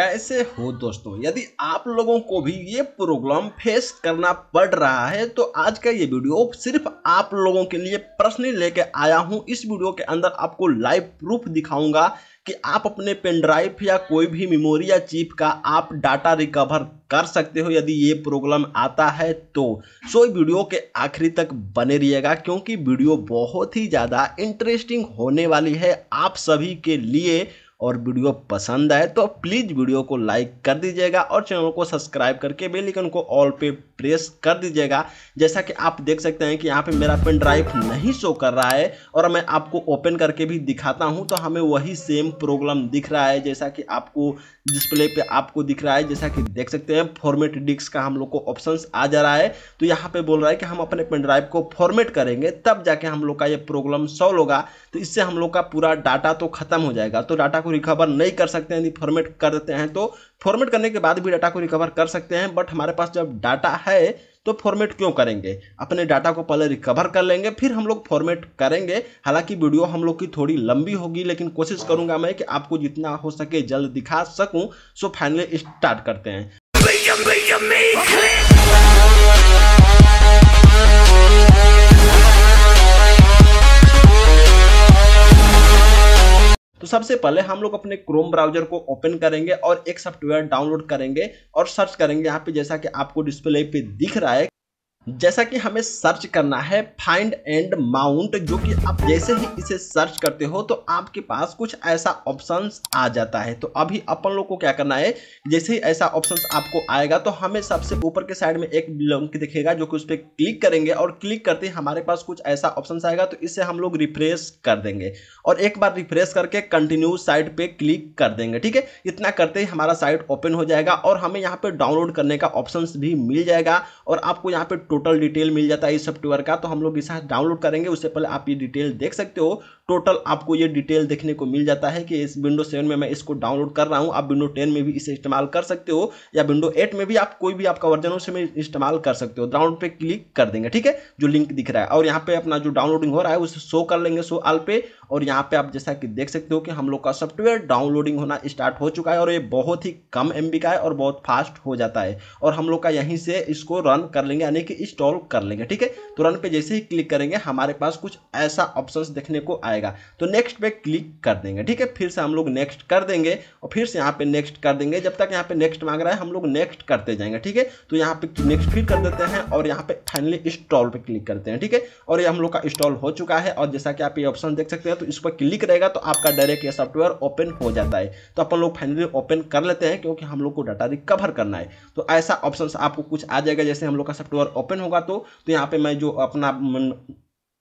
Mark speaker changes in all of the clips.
Speaker 1: कैसे हो दोस्तों यदि आप लोगों को भी ये प्रॉब्लम फेस करना पड़ रहा है तो आज का ये वीडियो सिर्फ आप लोगों के लिए प्रश्न लेके आया हूँ इस वीडियो के अंदर आपको लाइव प्रूफ दिखाऊंगा कि आप अपने पेन ड्राइव या कोई भी मेमोरी या चिप का आप डाटा रिकवर कर सकते हो यदि ये प्रॉब्लम आता है तो सो वीडियो के आखिरी तक बने रहिएगा क्योंकि वीडियो बहुत ही ज़्यादा इंटरेस्टिंग होने वाली है आप सभी के लिए और वीडियो पसंद आए तो प्लीज़ वीडियो को लाइक कर दीजिएगा और चैनल को सब्सक्राइब करके बेल आइकन को ऑल पे प्रेस कर दीजिएगा जैसा कि आप देख सकते हैं कि यहाँ पे मेरा पेन ड्राइव नहीं शो कर रहा है और मैं आपको ओपन करके भी दिखाता हूँ तो हमें वही सेम प्रॉब्लम दिख रहा है जैसा कि आपको डिस्प्ले पे आपको दिख रहा है जैसा कि देख सकते हैं फॉर्मेट डिस्क का हम लोग को ऑप्शन आ जा रहा है तो यहाँ पे बोल रहा है कि हम अपने पेन ड्राइव को फॉर्मेट करेंगे तब जाके हम लोग का ये प्रॉब्लम सॉल्व होगा तो इससे हम लोग का पूरा डाटा तो खत्म हो जाएगा तो डाटा को रिकवर नहीं कर सकते हैं यदि फॉर्मेट कर देते हैं तो फॉर्मेट करने के बाद भी डाटा को रिकवर कर सकते हैं बट हमारे पास जब डाटा है तो फॉर्मेट क्यों करेंगे अपने डाटा को पहले रिकवर कर लेंगे फिर हम लोग फॉर्मेट करेंगे हालांकि वीडियो हम लोग की थोड़ी लंबी होगी लेकिन कोशिश करूंगा मैं कि आपको जितना हो सके जल्द दिखा सकूँ सो फाइनली स्टार्ट करते हैं सबसे पहले हम लोग अपने क्रोम ब्राउजर को ओपन करेंगे और एक सॉफ्टवेयर डाउनलोड करेंगे और सर्च करेंगे यहाँ पे जैसा कि आपको डिस्प्ले पे दिख रहा है जैसा कि हमें सर्च करना है फाइंड एंड माउंट जो कि आप जैसे ही इसे सर्च करते हो तो आपके पास कुछ ऐसा ऑप्शंस आ जाता है तो अभी अपन लोग को क्या करना है जैसे ही ऐसा ऑप्शंस आपको आएगा तो हमें सबसे ऊपर के साइड में एक लंक दिखेगा जो कि उस पर क्लिक करेंगे और क्लिक करते ही हमारे पास कुछ ऐसा ऑप्शन आएगा तो इससे हम लोग रिफ्रेश कर देंगे और एक बार रिफ्रेश करके कंटिन्यू साइट पर क्लिक कर देंगे ठीक है इतना करते ही हमारा साइट ओपन हो जाएगा और हमें यहाँ पर डाउनलोड करने का ऑप्शन भी मिल जाएगा और आपको यहाँ पर टोटल डिटेल मिल जाता है इस सॉफ्टवेयर का तो हम लोग इसे डाउनलोड करेंगे उससे पहले आप ये डिटेल देख सकते हो टोटल आपको ये डिटेल देखने को मिल जाता है कि इस विंडो सेवन में मैं इसको डाउनलोड कर रहा हूँ आप विंडो टेन में भी इसे इस्तेमाल कर सकते हो या विंडो एट में भी आप कोई भी आपका वर्जन में इस्तेमाल कर सकते हो डाउनलोड पर क्लिक कर देंगे ठीक है जो लिंक दिख रहा है और यहाँ पे अपना जो डाउनलोडिंग हो रहा है उसे शो कर लेंगे शो आल पे और यहाँ पे आप जैसा कि देख सकते हो कि हम लोग का सॉफ्टवेयर डाउनलोडिंग होना स्टार्ट हो चुका है और ये बहुत ही कम एम का है और बहुत फास्ट हो जाता है और हम लोग का यहीं से इसको रन कर लेंगे यानी कि इंस्टॉल कर लेंगे ठीक है तुरंत पे जैसे ही क्लिक करेंगे हमारे पास कुछ ऐसा ऑप्शन देखने को आएगा तो नेक्स्ट पे क्लिक कर देंगे ठीक है फिर से हम लोग नेक्स्ट कर देंगे और फिर से यहाँ पे नेक्स्ट कर देंगे जब तक यहाँ पे नेक्स्ट मांग रहा है हम लोग नेक्स्ट करते जाएंगे ठीक है तो यहाँ पे नेक्स्ट फिर कर देते हैं और यहाँ पे फाइनली इंस्टॉल पर क्लिक करते हैं ठीक है और ये हम लोग का इंस्टॉल हो चुका है और जैसा कि आप ये ऑप्शन देख सकते हैं तो इस पर क्लिक रहेगा तो आपका डायरेक्ट ये सॉफ्टवेयर ओपन हो जाता है तो अपन लोग फाइनली ओपन कर लेते हैं क्योंकि हम लोग को डाटा रिकवर करना है तो ऐसा ऑप्शन आपको कुछ आ जाएगा जैसे हम लोग का सॉफ्टवेयर ओपन ओपन होगा तो, तो यहाँ पे मैं जो अपना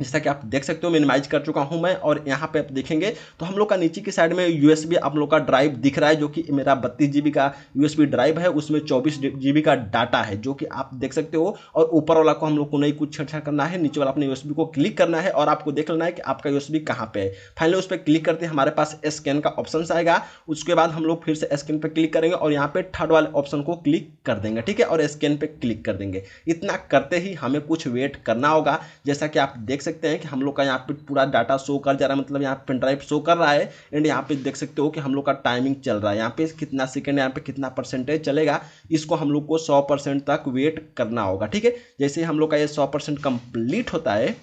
Speaker 1: जैसा कि आप देख सकते हो मिनिमाइज कर चुका हूं मैं और यहाँ पे आप देखेंगे तो हम लोग का नीचे की साइड में यूएसबी आप लोग का ड्राइव दिख रहा है जो कि मेरा बत्तीस जीबी का यूएसबी ड्राइव है उसमें चौबीस जीबी का डाटा है जो कि आप देख सकते हो और ऊपर वाला को हम लोग को नहीं कुछ छेड़छाड़ करना है नीचे वाला अपने यूएसबी को क्लिक करना है और आपको देख लेना है कि आपका बी कहाँ पर है फाइनली उस पर क्लिक करते हैं हमारे पास स्कैन का ऑप्शन आएगा उसके बाद हम लोग फिर से स्कैन पर क्लिक करेंगे और यहाँ पर थर्ड वाले ऑप्शन को क्लिक कर देंगे ठीक है और स्कैन पर क्लिक कर देंगे इतना करते ही हमें कुछ वेट करना होगा जैसा कि आप देख सकते सकते हैं कि हम लोग का यहाँ पे पूरा डाटा शो कर जा रहा है मतलब यहाँ पेन ड्राइव शो कर रहा है एंड यहाँ पे देख सकते हो कि हम लोग का टाइमिंग चल रहा है यहाँ पे कितना सेकेंड यहाँ पे कितना परसेंटेज चलेगा इसको हम लोग को सौ परसेंट तक वेट करना होगा ठीक है जैसे हम लोग का ये सौ परसेंट कंप्लीट होता है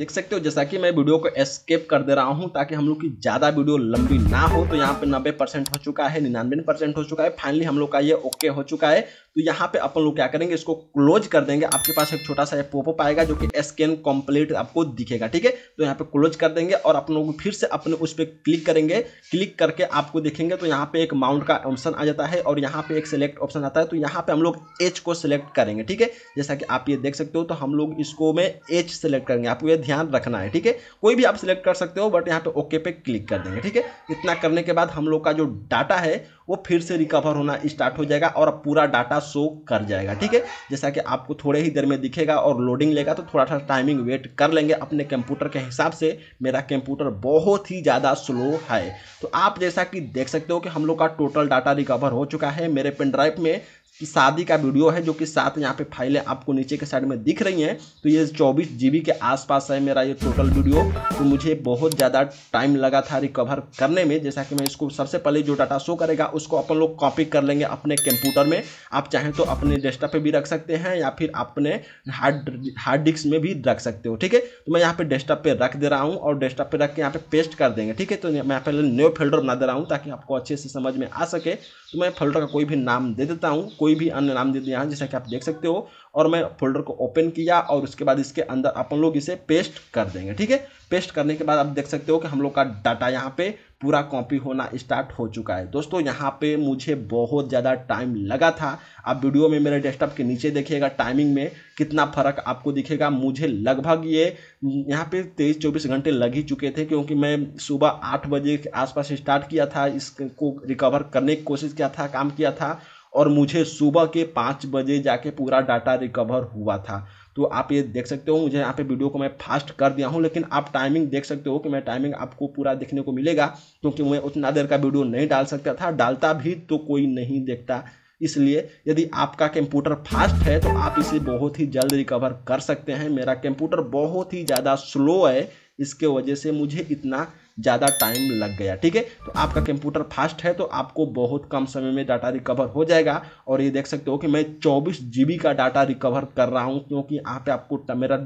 Speaker 1: देख सकते हो जैसा कि मैं वीडियो को एस्केप कर दे रहा हूं ताकि हम लोग की ज़्यादा वीडियो लंबी ना हो तो यहाँ पे 90 परसेंट हो चुका है निन्यानवे परसेंट हो चुका है फाइनली हम लोग का ये ओके हो चुका है तो यहाँ पे अपन लोग क्या करेंगे इसको क्लोज कर देंगे आपके पास एक छोटा सा पोपअप आएगा जो कि स्कैन कंप्लीट आपको दिखेगा ठीक है तो यहाँ पे क्लोज कर देंगे और आप लोग फिर से अपने उस पर क्लिक करेंगे क्लिक करके आपको देखेंगे तो यहाँ पे एक माउंट का ऑप्शन आ जाता है और यहाँ पे एक सिलेक्ट ऑप्शन आता है तो यहाँ पे हम लोग एच को सिलेक्ट करेंगे ठीक है जैसा कि आप ये देख सकते हो तो हम लोग इसको में एच सेलेक्ट करेंगे आपको ये ध्यान रखना है ठीक है कोई भी आप सिलेक्ट कर सकते हो बट यहाँ पे ओके पे क्लिक कर देंगे ठीक है इतना करने के बाद हम लोग का जो डाटा है वो फिर से रिकवर होना स्टार्ट हो जाएगा और पूरा डाटा शो कर जाएगा ठीक है जैसा कि आपको थोड़े ही देर में दिखेगा और लोडिंग लेगा तो थोड़ा सा टाइमिंग वेट कर लेंगे अपने कंप्यूटर के हिसाब से मेरा कंप्यूटर बहुत ही ज़्यादा स्लो है तो आप जैसा कि देख सकते हो कि हम लोग का टोटल डाटा रिकवर हो चुका है मेरे पेन ड्राइव में कि शादी का वीडियो है जो कि सात यहाँ पे फाइलें आपको नीचे के साइड में दिख रही हैं तो ये चौबीस जी के आसपास है मेरा ये टोटल वीडियो तो मुझे बहुत ज़्यादा टाइम लगा था रिकवर करने में जैसा कि मैं इसको सबसे पहले जो डाटा शो करेगा उसको अपन लोग कॉपी कर लेंगे अपने कंप्यूटर में आप चाहें तो अपने डेस्कटॉप पे भी रख सकते हैं या फिर अपने हार्ड हार्ड डिस्क में भी रख सकते हो ठीक है तो मैं यहाँ पे डेस्कटॉप पे रख दे रहा हूँ और डेस्कटॉप पे रख के यहाँ पे पेस्ट कर देंगे ठीक है तो मैं यहाँ पहले न्यू फिल्डर बना दे रहा हूँ ताकि आपको अच्छे से समझ में आ सके तो मैं फिल्टर का कोई भी नाम दे देता हूँ कोई कोई भी अन्य नाम दे दिया यहाँ जैसा कि आप देख सकते हो और मैं फोल्डर को ओपन किया और उसके बाद इसके अंदर अपन लोग इसे पेस्ट कर देंगे ठीक है पेस्ट करने के बाद आप देख सकते हो कि हम लोग का डाटा यहाँ पे पूरा कॉपी होना स्टार्ट हो चुका है दोस्तों यहाँ पे मुझे बहुत ज़्यादा टाइम लगा था आप वीडियो में मेरे डेस्कटॉप के नीचे देखिएगा टाइमिंग में कितना फ़र्क आपको दिखेगा मुझे लगभग ये यहाँ पे तेईस चौबीस घंटे लग ही चुके थे क्योंकि मैं सुबह आठ बजे के आसपास स्टार्ट किया था इसको रिकवर करने की कोशिश किया था काम किया था और मुझे सुबह के पाँच बजे जाके पूरा डाटा रिकवर हुआ था तो आप ये देख सकते हो मुझे यहाँ पे वीडियो को मैं फास्ट कर दिया हूँ लेकिन आप टाइमिंग देख सकते हो कि मैं टाइमिंग आपको पूरा देखने को मिलेगा क्योंकि मैं उतना देर का वीडियो नहीं डाल सकता था डालता भी तो कोई नहीं देखता इसलिए यदि आपका कंप्यूटर फास्ट है तो आप इसे बहुत ही जल्द रिकवर कर सकते हैं मेरा कंप्यूटर बहुत ही ज़्यादा स्लो है इसके वजह से मुझे इतना ज़्यादा टाइम लग गया ठीक है तो आपका कंप्यूटर फास्ट है तो आपको बहुत कम समय में डाटा रिकवर हो जाएगा और ये देख सकते हो कि मैं चौबीस जी का डाटा रिकवर कर रहा हूँ क्योंकि यहाँ पे आपको मेरा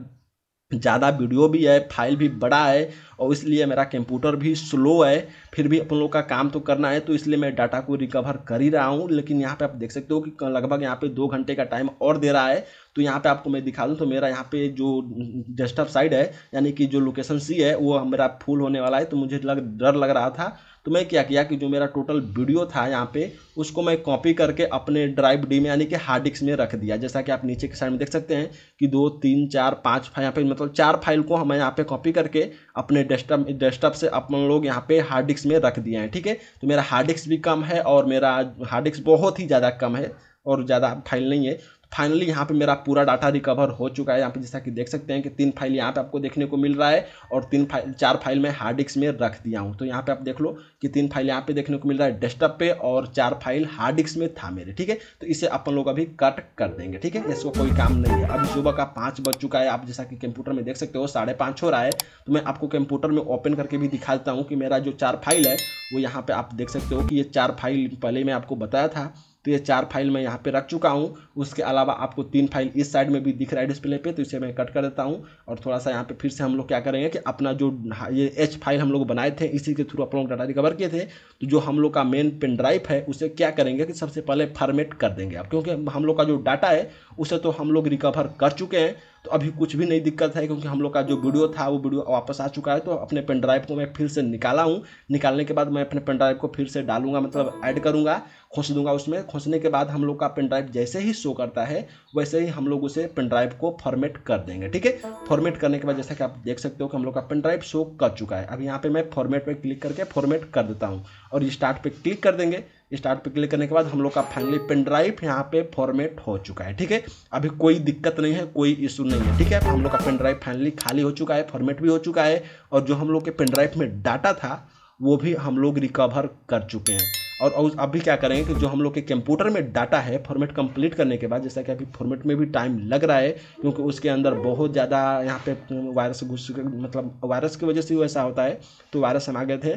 Speaker 1: ज़्यादा वीडियो भी है फाइल भी बड़ा है और इसलिए मेरा कंप्यूटर भी स्लो है फिर भी अपन लोग का काम तो करना है तो इसलिए मैं डाटा को रिकवर कर ही रहा हूँ लेकिन यहाँ पे आप देख सकते हो कि लगभग यहाँ पे दो घंटे का टाइम और दे रहा है तो यहाँ पे आपको मैं दिखा दूँ तो मेरा यहाँ पे जो डेस्कटॉप साइड है यानी कि जो लोकेशन सी है वो मेरा फुल होने वाला है तो मुझे लग डर लग रहा था तो मैं क्या किया कि जो मेरा टोटल वीडियो था यहाँ पे उसको मैं कॉपी करके अपने ड्राइव डी में यानी कि हार्ड डिस्क में रख दिया जैसा कि आप नीचे के साइड में देख सकते हैं कि दो तीन चार पाँच यहाँ पे मतलब चार फाइल को हमें यहाँ पे कॉपी करके अपने डेस्कटॉप डेस्कटॉप से अपन लोग यहाँ पे हार्ड डिस्क में रख दिए हैं ठीक है तो मेरा हार्ड डिस्क भी कम है और मेरा हार्ड डिस्क बहुत ही ज़्यादा कम है और ज़्यादा फाइल नहीं है फाइनली यहाँ पे मेरा पूरा डाटा रिकवर हो चुका है यहाँ पे जैसा कि देख सकते हैं कि तीन फाइल यहाँ पे आपको देखने को मिल रहा है और तीन फाइल चार फाइल मैं हार्ड डिस्क में रख दिया हूँ तो यहाँ पे आप देख लो कि तीन फाइल यहाँ पे देखने को मिल रहा है डेस्कटॉप पे और चार फाइल हार्ड डिस्क में था मेरे ठीक है तो इसे अपन लोग अभी कट कर देंगे ठीक है इसको कोई काम नहीं है अभी सुबह का पाँच बज चुका है आप जैसा कि कंप्यूटर में देख सकते हो साढ़े हो रहा है तो मैं आपको कंप्यूटर में ओपन करके भी दिखा देता हूँ कि मेरा जो चार फाइल है वो यहाँ पर आप देख सकते हो कि ये चार फाइल पहले मैं आपको बताया था तो ये चार फाइल मैं यहाँ पे रख चुका हूँ उसके अलावा आपको तीन फाइल इस साइड में भी दिख रहा है डिस्प्ले पे तो इसे मैं कट कर देता हूँ और थोड़ा सा यहाँ पे फिर से हम लोग क्या करेंगे कि अपना जो हाँ, ये एच फाइल हम लोग बनाए थे इसी के थ्रू अपन लोग डाटा रिकवर किए थे तो जो हम लोग का मेन पेन ड्राइव है उसे क्या करेंगे कि सबसे पहले फॉर्मेट कर देंगे अब क्योंकि हम लोग का जो डाटा है उसे तो हम लोग रिकवर कर चुके हैं तो अभी कुछ भी नहीं दिक्कत है क्योंकि हम लोग का जो वीडियो था वो वीडियो वापस आ चुका है तो अपने पेन ड्राइव को मैं फिर से निकाला हूँ निकालने के बाद मैं अपने पेन ड्राइव को फिर से डालूंगा मतलब ऐड करूँगा खोस दूंगा उसमें खोसने के बाद हम लोग का पेन ड्राइव जैसे ही शो करता है वैसे ही हम लोग उसे पेन ड्राइव को फॉर्मेट कर देंगे ठीक है फॉर्मेट करने के बाद जैसा कि आप देख सकते हो कि हम लोग का पेन ड्राइव शो कर चुका है अब यहाँ पे मैं फॉर्मेट पर क्लिक करके फॉर्मेट कर देता हूँ और स्टार्ट पर क्लिक कर देंगे स्टार्ट पे क्लिक करने के बाद हम लोग का फाइनली पेन ड्राइव यहाँ पे फॉर्मेट हो चुका है ठीक है अभी कोई दिक्कत नहीं है कोई इशू नहीं है ठीक है हम लोग का पेन ड्राइव फाइनली खाली हो चुका है फॉर्मेट भी हो चुका है और जो हम लोग के पेन ड्राइव में डाटा था वो भी हम लोग रिकवर कर चुके हैं और अभी क्या करेंगे कि जो हम लोग के कंप्यूटर में डाटा है फॉर्मेट कंप्लीट करने के बाद जैसा कि अभी फॉर्मेट में भी टाइम लग रहा है क्योंकि उसके अंदर बहुत ज़्यादा यहाँ पे वायरस घुस मतलब वायरस की वजह से वैसा होता है तो वायरस हम आ गए थे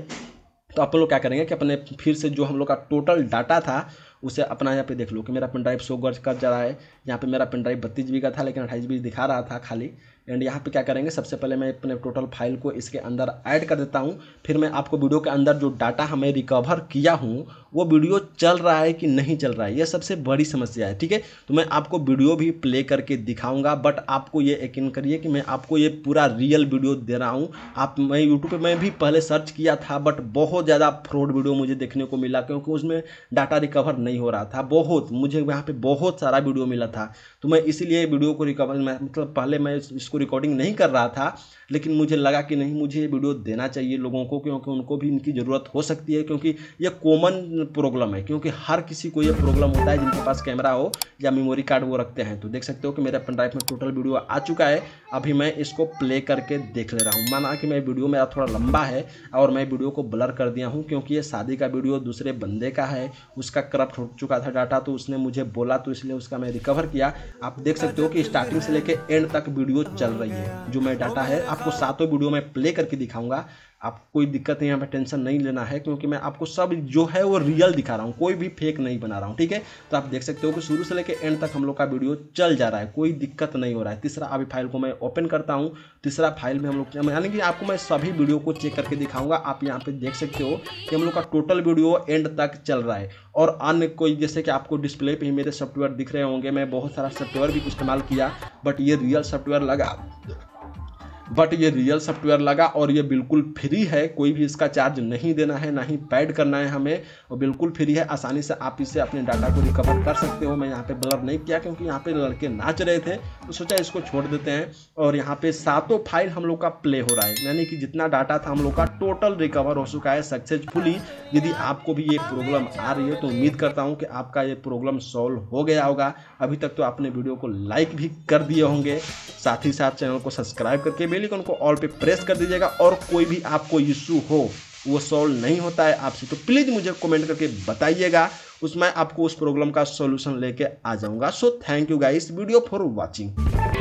Speaker 1: तो अपन लोग क्या करेंगे कि अपने फिर से जो हम लोग का टोटल डाटा था उसे अपना यहाँ पे देख लो कि मेरा पेन ड्राइव सो गर्ज कर जा रहा है यहाँ पे मेरा पेन ड्राइव बत्तीस जी का था लेकिन अट्ठाईस जी दिखा रहा था खाली एंड यहाँ पे क्या करेंगे सबसे पहले मैं अपने टोटल फाइल को इसके अंदर ऐड कर देता हूँ फिर मैं आपको वीडियो के अंदर जो डाटा हमें रिकवर किया हूँ वो वीडियो चल रहा है कि नहीं चल रहा है ये सबसे बड़ी समस्या है ठीक है तो मैं आपको वीडियो भी प्ले करके दिखाऊंगा बट आपको ये यकीन करिए कि मैं आपको ये पूरा रियल वीडियो दे रहा हूँ आप मैं यूट्यूब पर मैं भी पहले सर्च किया था बट बहुत ज़्यादा फ्रॉड वीडियो मुझे देखने को मिला क्योंकि उसमें डाटा रिकवर नहीं हो रहा था बहुत मुझे यहाँ पे बहुत सारा वीडियो मिला था तो मैं इसीलिए वीडियो को रिकवर मतलब पहले मैं इसको रिकॉर्डिंग नहीं कर रहा था लेकिन मुझे लगा कि नहीं मुझे ये वीडियो देना चाहिए लोगों को क्योंकि उनको भी इनकी ज़रूरत हो सकती है क्योंकि ये कॉमन प्रॉब्लम है क्योंकि हर किसी को ये प्रॉब्लम होता है जिनके पास कैमरा हो या मेमोरी कार्ड वो रखते हैं तो देख सकते हो कि मेरे पेन ड्राइव में टोटल वीडियो आ चुका है अभी मैं इसको प्ले करके देख ले रहा हूँ माना कि मैं वीडियो मेरा थोड़ा लंबा है और मैं वीडियो को ब्लर कर दिया हूँ क्योंकि ये शादी का वीडियो दूसरे बंदे का है उसका करप्ट छूट चुका था डाटा तो उसने मुझे बोला तो इसलिए उसका मैं रिकवर किया आप देख सकते हो कि स्टार्टिंग से लेकर एंड तक वीडियो चल रही है जो मैं डाटा है आपको सातों वीडियो में प्ले करके दिखाऊंगा आपको कोई दिक्कत नहीं यहाँ पे टेंशन नहीं लेना है क्योंकि मैं आपको सब जो है वो रियल दिखा रहा हूँ कोई भी फेक नहीं बना रहा हूँ ठीक है तो आप देख सकते हो कि शुरू से लेकर एंड तक हम लोग का वीडियो चल जा रहा है कोई दिक्कत नहीं हो रहा है तीसरा अभी फाइल को मैं ओपन करता हूँ तीसरा फाइल में हम लोग यानी कि आपको मैं सभी वीडियो को चेक करके दिखाऊंगा आप यहाँ पे देख सकते हो कि हम लोग का टोटल वीडियो एंड तक चल रहा है और अन्य कोई जैसे कि आपको डिस्प्ले पर ही मेरे सॉफ्टवेयर दिख रहे होंगे मैं बहुत सारा सॉफ्टवेयर भी इस्तेमाल किया बट ये रियल सॉफ्टवेयर लगा बट ये रियल सॉफ्टवेयर लगा और ये बिल्कुल फ्री है कोई भी इसका चार्ज नहीं देना है ना ही पैड करना है हमें और बिल्कुल फ्री है आसानी से आप इसे अपने डाटा को रिकवर कर सकते हो मैं यहाँ पे ब्लर नहीं किया क्योंकि यहाँ पे लड़के नाच रहे थे तो सोचा इसको छोड़ देते हैं और यहाँ पे सातों फाइल हम लोग का प्ले हो रहा है यानी कि जितना डाटा था हम लोग का टोटल रिकवर हो चुका है सक्सेसफुली यदि आपको भी ये प्रॉब्लम आ रही है तो उम्मीद करता हूँ कि आपका ये प्रॉब्लम सॉल्व हो गया होगा अभी तक तो आपने वीडियो को लाइक भी कर दिए होंगे साथ ही साथ चैनल को सब्सक्राइब करके बेलिकन को ऑल पे प्रेस कर दीजिएगा और कोई भी आपको इश्यू हो वो सॉल्व नहीं होता है आपसे तो प्लीज़ मुझे कमेंट करके बताइएगा उसमें आपको उस प्रॉब्लम का सॉल्यूशन लेके आ जाऊंगा so thank you guys video for watching